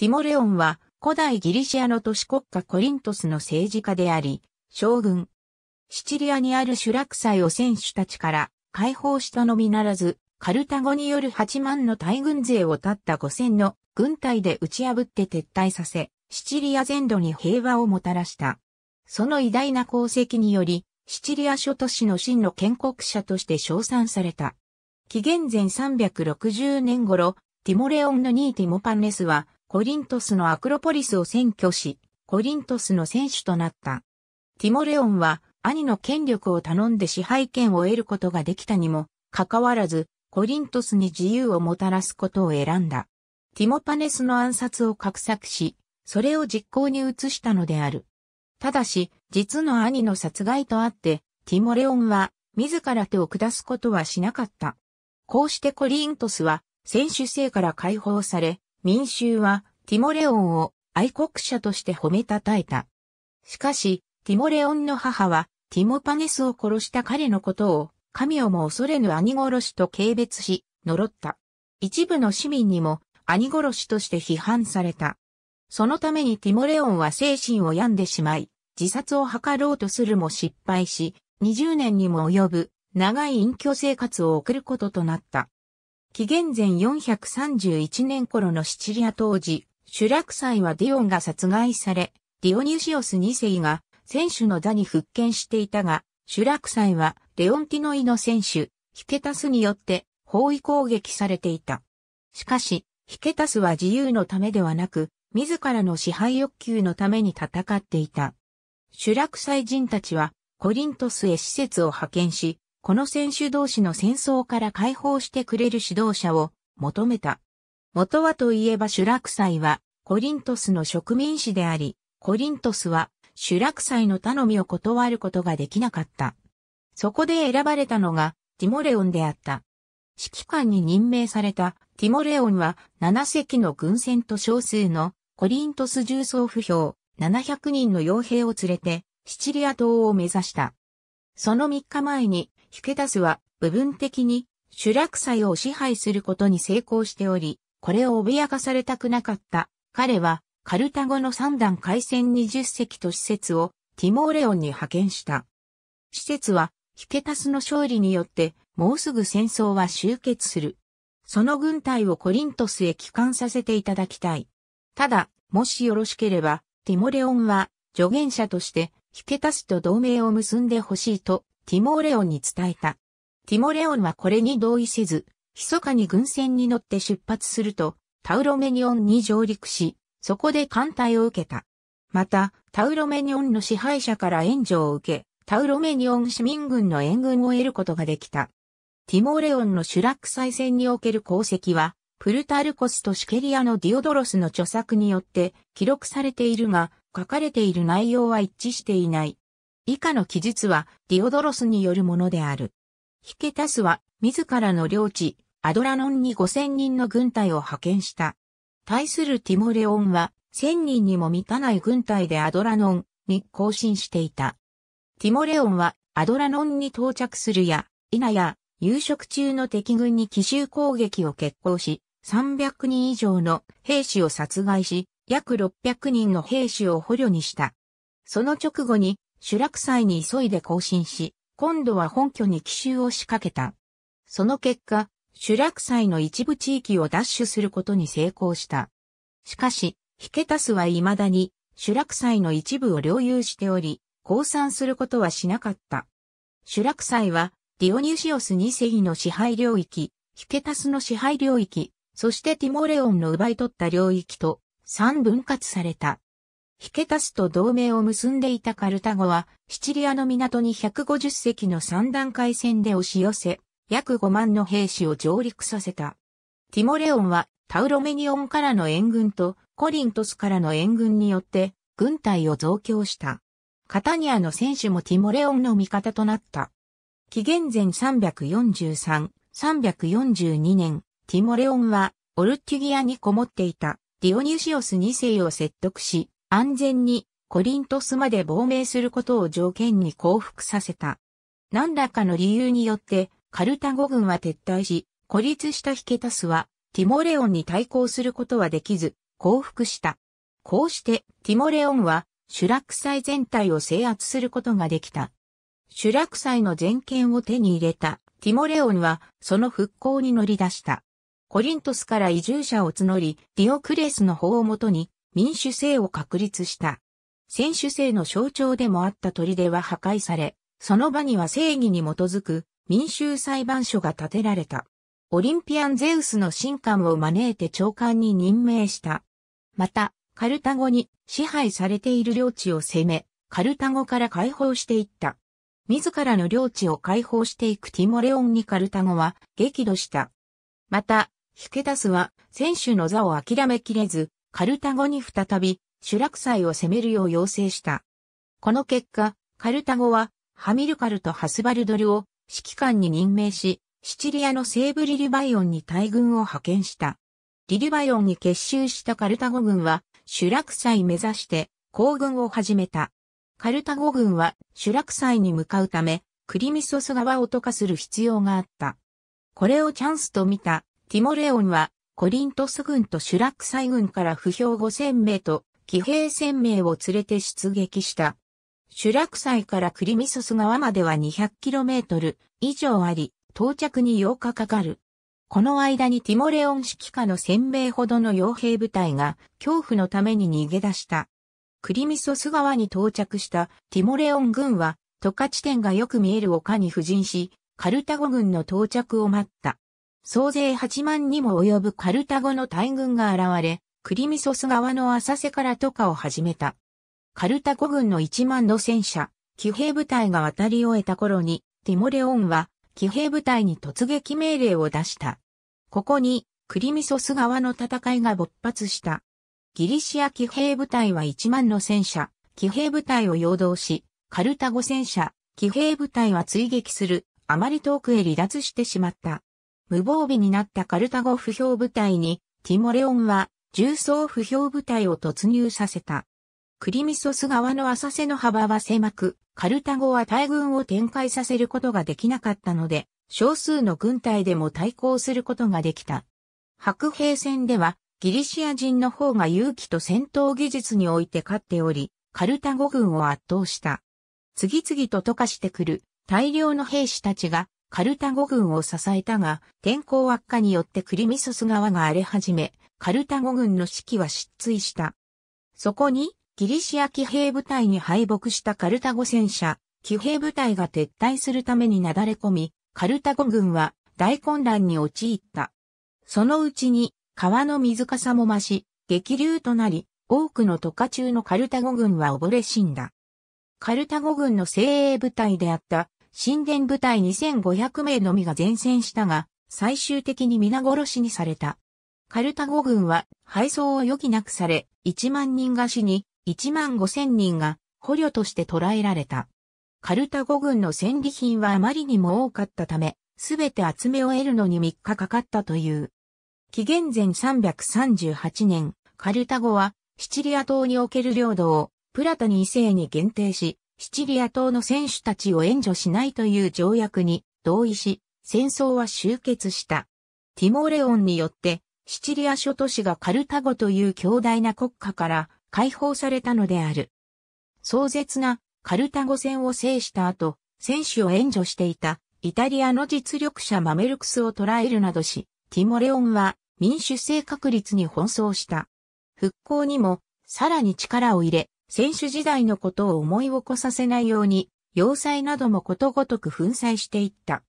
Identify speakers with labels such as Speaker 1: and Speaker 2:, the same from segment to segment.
Speaker 1: ティモレオンは古代ギリシアの都市国家コリントスの政治家であり、将軍。シチリアにある集落祭を選手たちから解放したのみならず、カルタゴによる8万の大軍勢を立った5000の軍隊で打ち破って撤退させ、シチリア全土に平和をもたらした。その偉大な功績により、シチリア諸都市の真の建国者として称賛された。紀元前360年頃、ティモレオンの2ティモパンネスは、コリントスのアクロポリスを占拠し、コリントスの選手となった。ティモレオンは兄の権力を頼んで支配権を得ることができたにも、かかわらず、コリントスに自由をもたらすことを選んだ。ティモパネスの暗殺を画策し、それを実行に移したのである。ただし、実の兄の殺害とあって、ティモレオンは自ら手を下すことはしなかった。こうしてコリントスは選手生から解放され、民衆はティモレオンを愛国者として褒めたたえた。しかし、ティモレオンの母は、ティモパネスを殺した彼のことを、神をも恐れぬ兄殺しと軽蔑し、呪った。一部の市民にも、兄殺しとして批判された。そのためにティモレオンは精神を病んでしまい、自殺を図ろうとするも失敗し、20年にも及ぶ長い隠居生活を送ることとなった。紀元前431年頃のシチリア当時、主サ祭はディオンが殺害され、ディオニュシオス2世が選手の座に復権していたが、主サ祭はレオンティノイの選手、ヒケタスによって包囲攻撃されていた。しかし、ヒケタスは自由のためではなく、自らの支配欲求のために戦っていた。主サ祭人たちは、コリントスへ施設を派遣し、この選手同士の戦争から解放してくれる指導者を求めた。元はといえばシュラク祭はコリントスの植民地であり、コリントスはシュラク祭の頼みを断ることができなかった。そこで選ばれたのがティモレオンであった。指揮官に任命されたティモレオンは7隻の軍船と少数のコリントス重装不評700人の傭兵を連れてシチリア島を目指した。その3日前にヒケタスは部分的に集落祭を支配することに成功しており、これを脅かされたくなかった。彼はカルタゴの三段海戦20隻と施設をティモーレオンに派遣した。施設はヒケタスの勝利によってもうすぐ戦争は終結する。その軍隊をコリントスへ帰還させていただきたい。ただ、もしよろしければ、ティモレオンは助言者としてヒケタスと同盟を結んでほしいとティモーレオンに伝えた。ティモレオンはこれに同意せず、密かに軍船に乗って出発すると、タウロメニオンに上陸し、そこで艦隊を受けた。また、タウロメニオンの支配者から援助を受け、タウロメニオン市民軍の援軍を得ることができた。ティモーレオンのシュラック再戦における功績は、プルタルコスとシケリアのディオドロスの著作によって記録されているが、書かれている内容は一致していない。以下の記述はディオドロスによるものである。ヒケタスは自らの領地、アドラノンに5000人の軍隊を派遣した。対するティモレオンは1000人にも満たない軍隊でアドラノンに行進していた。ティモレオンはアドラノンに到着するや、否や、夕食中の敵軍に奇襲攻撃を決行し、300人以上の兵士を殺害し、約600人の兵士を捕虜にした。その直後に主落祭に急いで更新し、今度は本拠に奇襲を仕掛けた。その結果、主落祭の一部地域を奪取することに成功した。しかし、ヒケタスは未だに主落祭の一部を領有しており、降参することはしなかった。主落祭は、ディオニュシオス2世の支配領域、ヒケタスの支配領域、そしてティモレオンの奪い取った領域と3分割された。ヒケタスと同盟を結んでいたカルタゴは、シチリアの港に150隻の三段階戦で押し寄せ、約5万の兵士を上陸させた。ティモレオンは、タウロメニオンからの援軍と、コリントスからの援軍によって、軍隊を増強した。カタニアの選手もティモレオンの味方となった。紀元前343、342年、ティモレオンは、オルティギアにこもっていた、ディオニュシオス2世を説得し、安全にコリントスまで亡命することを条件に降伏させた。何らかの理由によってカルタゴ軍は撤退し、孤立したヒケタスはティモレオンに対抗することはできず降伏した。こうしてティモレオンはシュラク祭全体を制圧することができた。シュラク祭の全権を手に入れたティモレオンはその復興に乗り出した。コリントスから移住者を募り、ディオクレスの法をもとに民主制を確立した。選手制の象徴でもあった砦は破壊され、その場には正義に基づく民衆裁判所が建てられた。オリンピアンゼウスの神官を招いて長官に任命した。また、カルタゴに支配されている領地を攻め、カルタゴから解放していった。自らの領地を解放していくティモレオンにカルタゴは激怒した。また、ヒケタスは選手の座を諦めきれず、カルタゴに再び、クサ祭を攻めるよう要請した。この結果、カルタゴは、ハミルカルとハスバルドルを指揮官に任命し、シチリアの西部リリバイオンに大軍を派遣した。リリバイオンに結集したカルタゴ軍は、クサ祭目指して、行軍を始めた。カルタゴ軍は、クサ祭に向かうため、クリミソス川を渡かする必要があった。これをチャンスと見た、ティモレオンは、コリントス軍とシュラクサイ軍から不評5000名と騎兵1000名を連れて出撃した。シュラクサイからクリミソス川までは 200km 以上あり、到着に8日かかる。この間にティモレオン指揮下の1000名ほどの傭兵部隊が恐怖のために逃げ出した。クリミソス川に到着したティモレオン軍は、渡過地点がよく見える丘に布陣し、カルタゴ軍の到着を待った。総勢8万にも及ぶカルタゴの大軍が現れ、クリミソス側の浅瀬から渡河を始めた。カルタゴ軍の1万の戦車、騎兵部隊が渡り終えた頃に、ティモレオンは騎兵部隊に突撃命令を出した。ここに、クリミソス側の戦いが勃発した。ギリシア騎兵部隊は1万の戦車、騎兵部隊を陽動し、カルタゴ戦車、騎兵部隊は追撃する、あまり遠くへ離脱してしまった。無防備になったカルタゴ不評部隊に、ティモレオンは重装不評部隊を突入させた。クリミソス側の浅瀬の幅は狭く、カルタゴは大軍を展開させることができなかったので、少数の軍隊でも対抗することができた。白兵戦では、ギリシア人の方が勇気と戦闘技術において勝っており、カルタゴ軍を圧倒した。次々と溶かしてくる大量の兵士たちがカルタゴ軍を支えたが、天候悪化によってクリミソス川が荒れ始め、カルタゴ軍の士気は失墜した。そこに、ギリシア騎兵部隊に敗北したカルタゴ戦車、騎兵部隊が撤退するためになだれ込み、カルタゴ軍は大混乱に陥った。そのうちに、川の水かさも増し、激流となり、多くの渡河中のカルタゴ軍は溺れ死んだ。カルタゴ軍の精鋭部隊であった神殿部隊2500名のみが前線したが、最終的に皆殺しにされた。カルタゴ軍は敗走を余儀なくされ、1万人が死に、1万5000人が捕虜として捕らえられた。カルタゴ軍の戦利品はあまりにも多かったため、すべて集め終えるのに3日かかったという。紀元前338年、カルタゴはシチリア島における領土をプラタニー世に限定し、シチリア島の選手たちを援助しないという条約に同意し、戦争は終結した。ティモレオンによって、シチリア諸都市がカルタゴという強大な国家から解放されたのである。壮絶なカルタゴ戦を制した後、選手を援助していたイタリアの実力者マメルクスを捕らえるなどし、ティモレオンは民主制確立に奔走した。復興にもさらに力を入れ、選手時代のことを思い起こさせないように、要塞などもことごとく粉砕していった。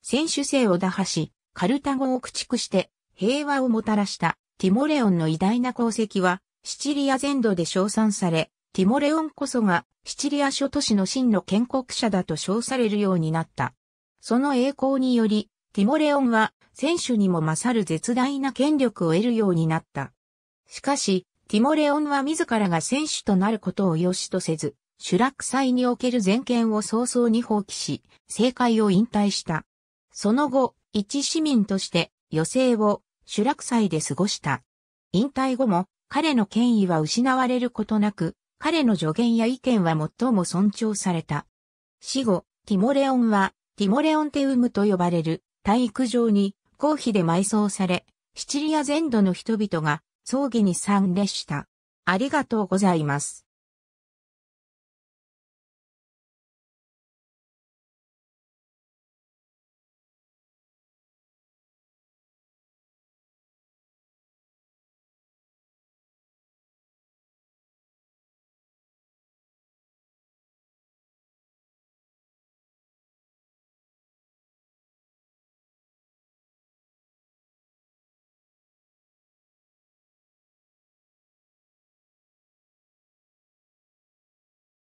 Speaker 1: 選手生を打破し、カルタゴを駆逐して平和をもたらしたティモレオンの偉大な功績は、シチリア全土で称賛され、ティモレオンこそがシチリア諸都市の真の建国者だと称されるようになった。その栄光により、ティモレオンは選手にも勝る絶大な権力を得るようになった。しかし、ティモレオンは自らが選手となることを良しとせず、主落祭における全権を早々に放棄し、政界を引退した。その後、一市民として余生を主落祭で過ごした。引退後も彼の権威は失われることなく、彼の助言や意見は最も尊重された。死後、ティモレオンは、ティモレオンテウムと呼ばれる体育場に公費で埋葬され、シチリア全土の人々が葬儀に参列した。ありがとうございます。